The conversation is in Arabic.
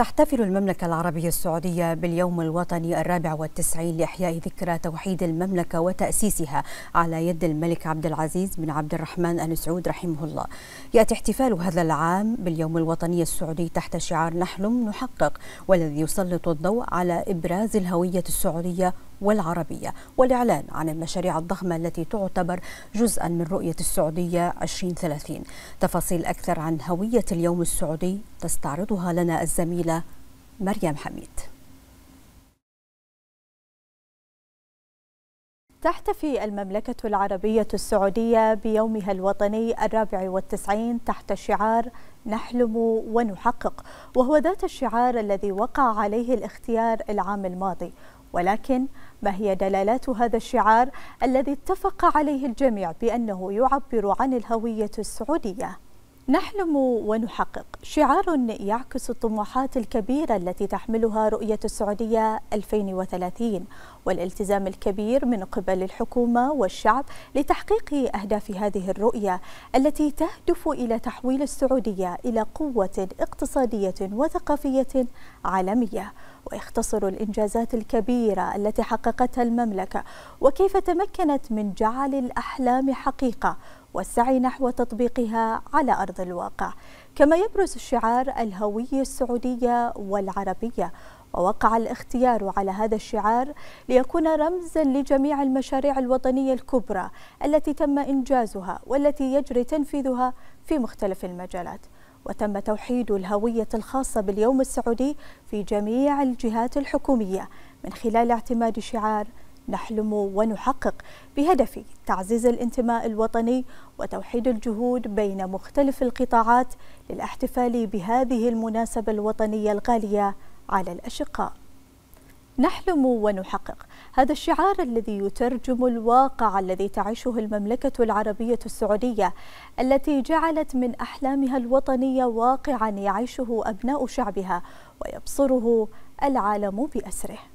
تحتفل المملكة العربية السعودية باليوم الوطني الرابع والتسعين لإحياء ذكرى توحيد المملكة وتأسيسها على يد الملك عبد العزيز بن عبد الرحمن آل سعود رحمه الله يأتي احتفال هذا العام باليوم الوطني السعودي تحت شعار نحلم نحقق والذي يسلط الضوء على إبراز الهوية السعودية والعربية والإعلان عن المشاريع الضخمة التي تعتبر جزءا من رؤية السعودية 2030 تفاصيل أكثر عن هوية اليوم السعودي تستعرضها لنا الزميلة مريم حميد تحتفي المملكة العربية السعودية بيومها الوطني الرابع والتسعين تحت شعار نحلم ونحقق وهو ذات الشعار الذي وقع عليه الاختيار العام الماضي ولكن ما هي دلالات هذا الشعار الذي اتفق عليه الجميع بأنه يعبر عن الهوية السعودية؟ نحلم ونحقق شعار يعكس الطموحات الكبيرة التي تحملها رؤية السعودية 2030 والالتزام الكبير من قبل الحكومة والشعب لتحقيق أهداف هذه الرؤية التي تهدف إلى تحويل السعودية إلى قوة اقتصادية وثقافية عالمية ويختصر الإنجازات الكبيرة التي حققتها المملكة وكيف تمكنت من جعل الأحلام حقيقة والسعي نحو تطبيقها على أرض الواقع كما يبرز الشعار الهوية السعودية والعربية ووقع الاختيار على هذا الشعار ليكون رمزا لجميع المشاريع الوطنية الكبرى التي تم إنجازها والتي يجري تنفيذها في مختلف المجالات وتم توحيد الهوية الخاصة باليوم السعودي في جميع الجهات الحكومية من خلال اعتماد شعار نحلم ونحقق بهدف تعزيز الانتماء الوطني وتوحيد الجهود بين مختلف القطاعات للاحتفال بهذه المناسبة الوطنية الغالية على الأشقاء نحلم ونحقق هذا الشعار الذي يترجم الواقع الذي تعيشه المملكة العربية السعودية التي جعلت من أحلامها الوطنية واقعا يعيشه أبناء شعبها ويبصره العالم بأسره